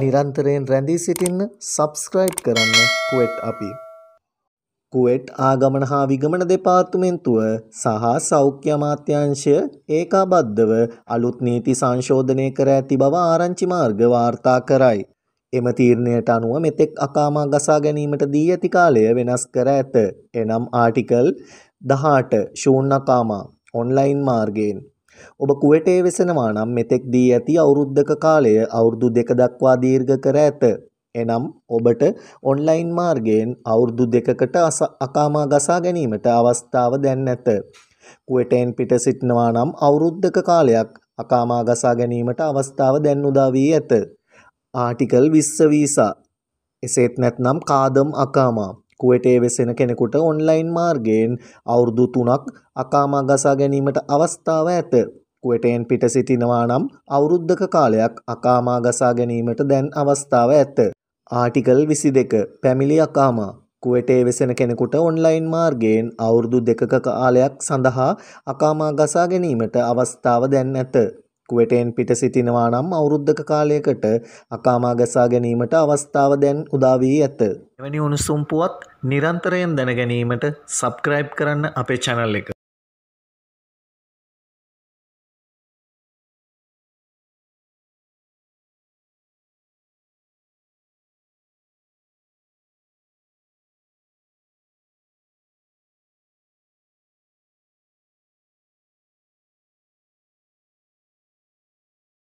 නිරන්තරයෙන් රැඳී සිටින්න සබස්ක්‍රයිබ් කරන්න කුවෙට් අපි. කුවෙට් ආගමන හා විගමන දෙපාර්තමෙන්තුව සහ සෞඛ්‍ය අමාත්‍යංශය ඒකාබද්ධව අලුත් නීති සංශෝධනය කර ඇති බව ආරංචි මාර්ග වාර්තා කරයි. එම තීරණයට අනුව මෙතෙක් අකාමා ගසා ගැනීමට දී ඇති කාලය වෙනස් කර ඇත. එනම් ආටිකල් 18 ශූන්‍යකාමා ඔන්ලයින් මාර්ගයෙන් ඔබ කුවටේ වෙසෙනවා නම් මෙතෙක් දී ඇති අවුරුද්දක කාලය අවුරුදු දෙක දක්වා දීර්ඝ කර ඇත. එනම් ඔබට ඔන්ලයින් මාර්ගයෙන් අවුරුදු දෙකකට අකාමා ගසා ගැනීමට අවස්ථාව දැන් නැත. කුවටෙන් පිට සිටිනවා නම් අවුරුද්දක කාලයක් අකාමා ගසා ගැනීමට අවස්ථාව දැන් උදා වී ඇත. ආටිකල් 20 වීසා එසේත් නැත්නම් කාදම් අකාමා කුවටේ වෙසෙන කෙනෙකුට ඔන්ලයින් මාර්ගයෙන් අවුරුදු තුනක් අකාමා ගසා ගැනීමට අවස්ථාව ඇත. කුවටයෙන් පිට සිටිනවා නම් අවුරුද්ධක කාලයක් අකාමා ගසා ගැනීමට දැන් අවස්ථාව ඇත. ආටිකල් 22 පැමිණි අකාමා කුවටේ වෙසෙන කෙනෙකුට ඔන්ලයින් මාර්ගයෙන් අවුරුදු දෙකක කාලයක් සඳහා අකාමා ගසා ගැනීමට අවස්ථාව දැන් ඇත. කුවටෙන් පිට සිටිනවා නම් අවුරුද්දක කාලයකට අකාමා ගසා ගැනීමට අවස්ථාව දැන් උදා වී ඇත. එවැනි උණුසුම් පුවත් නිරන්තරයෙන් දැන ගැනීමට සබ්ස්ක්‍රයිබ් කරන්න අපේ channel එක.